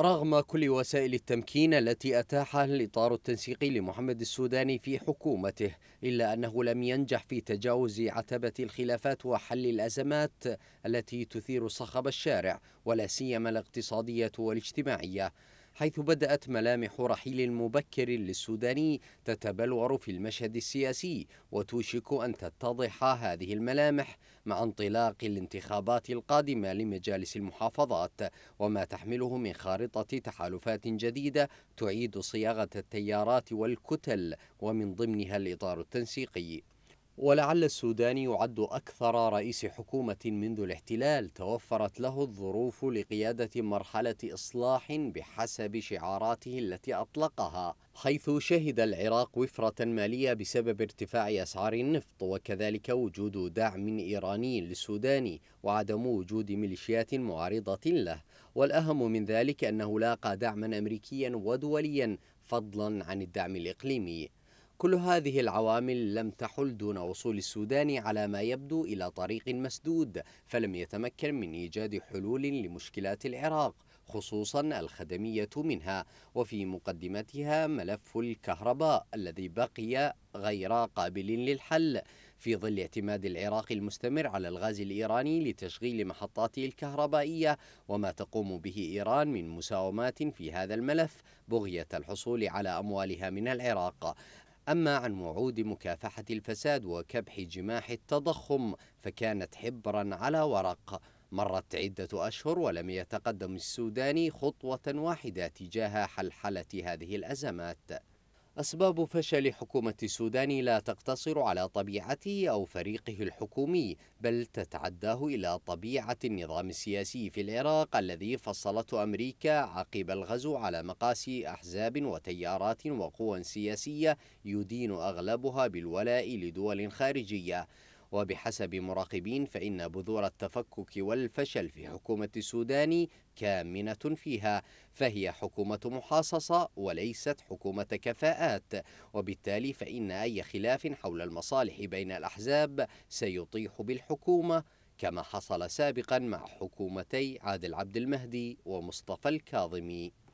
رغم كل وسائل التمكين التي أتاحها الإطار التنسيقي لمحمد السوداني في حكومته إلا أنه لم ينجح في تجاوز عتبة الخلافات وحل الأزمات التي تثير صخب الشارع ولا سيما الاقتصادية والاجتماعية حيث بدأت ملامح رحيل مبكر للسوداني تتبلور في المشهد السياسي وتوشك أن تتضح هذه الملامح مع انطلاق الانتخابات القادمة لمجالس المحافظات وما تحمله من خارطة تحالفات جديدة تعيد صياغة التيارات والكتل ومن ضمنها الإطار التنسيقي ولعل السوداني يعد أكثر رئيس حكومة منذ الاحتلال توفرت له الظروف لقيادة مرحلة إصلاح بحسب شعاراته التي أطلقها حيث شهد العراق وفرة مالية بسبب ارتفاع أسعار النفط وكذلك وجود دعم إيراني للسوداني وعدم وجود ميليشيات معارضة له والأهم من ذلك أنه لاقى دعما أمريكيا ودوليا فضلا عن الدعم الإقليمي كل هذه العوامل لم تحل دون وصول السودان على ما يبدو إلى طريق مسدود فلم يتمكن من إيجاد حلول لمشكلات العراق خصوصا الخدمية منها وفي مقدمتها ملف الكهرباء الذي بقي غير قابل للحل في ظل اعتماد العراق المستمر على الغاز الإيراني لتشغيل محطاته الكهربائية وما تقوم به إيران من مساومات في هذا الملف بغية الحصول على أموالها من العراق أما عن وعود مكافحة الفساد وكبح جماح التضخم فكانت حبرا على ورق مرت عدة أشهر ولم يتقدم السوداني خطوة واحدة تجاه حلحلة هذه الأزمات أسباب فشل حكومة السودان لا تقتصر على طبيعته أو فريقه الحكومي بل تتعداه إلى طبيعة النظام السياسي في العراق الذي فصلته أمريكا عقب الغزو على مقاس أحزاب وتيارات وقوى سياسية يدين أغلبها بالولاء لدول خارجية وبحسب مراقبين فإن بذور التفكك والفشل في حكومة السودان كامنة فيها فهي حكومة محاصصة وليست حكومة كفاءات وبالتالي فإن أي خلاف حول المصالح بين الأحزاب سيطيح بالحكومة كما حصل سابقا مع حكومتي عادل عبد المهدي ومصطفى الكاظمي